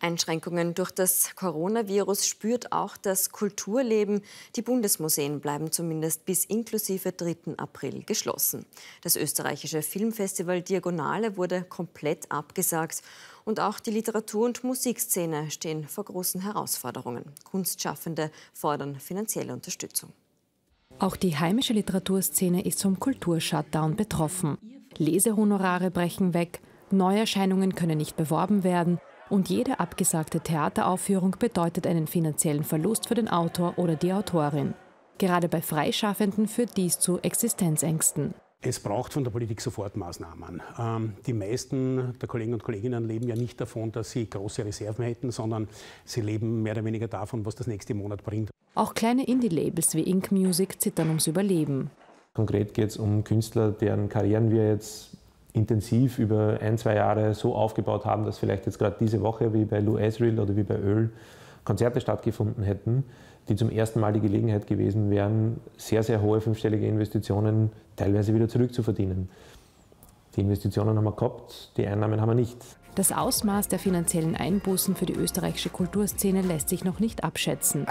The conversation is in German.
Einschränkungen durch das Coronavirus spürt auch das Kulturleben. Die Bundesmuseen bleiben zumindest bis inklusive 3. April geschlossen. Das österreichische Filmfestival Diagonale wurde komplett abgesagt. Und auch die Literatur- und Musikszene stehen vor großen Herausforderungen. Kunstschaffende fordern finanzielle Unterstützung. Auch die heimische Literaturszene ist vom Kulturshutdown betroffen. Lesehonorare brechen weg, Neuerscheinungen können nicht beworben werden und jede abgesagte Theateraufführung bedeutet einen finanziellen Verlust für den Autor oder die Autorin. Gerade bei Freischaffenden führt dies zu Existenzängsten. Es braucht von der Politik sofort Maßnahmen. Ähm, die meisten der Kollegen und Kolleginnen leben ja nicht davon, dass sie große Reserven hätten, sondern sie leben mehr oder weniger davon, was das nächste Monat bringt. Auch kleine Indie-Labels wie Ink Music zittern ums Überleben. Konkret geht es um Künstler, deren Karrieren wir jetzt intensiv über ein, zwei Jahre so aufgebaut haben, dass vielleicht jetzt gerade diese Woche wie bei Lou Esrill oder wie bei Öl Konzerte stattgefunden hätten, die zum ersten Mal die Gelegenheit gewesen wären, sehr, sehr hohe fünfstellige Investitionen teilweise wieder zurückzuverdienen. Die Investitionen haben wir gehabt, die Einnahmen haben wir nicht. Das Ausmaß der finanziellen Einbußen für die österreichische Kulturszene lässt sich noch nicht abschätzen.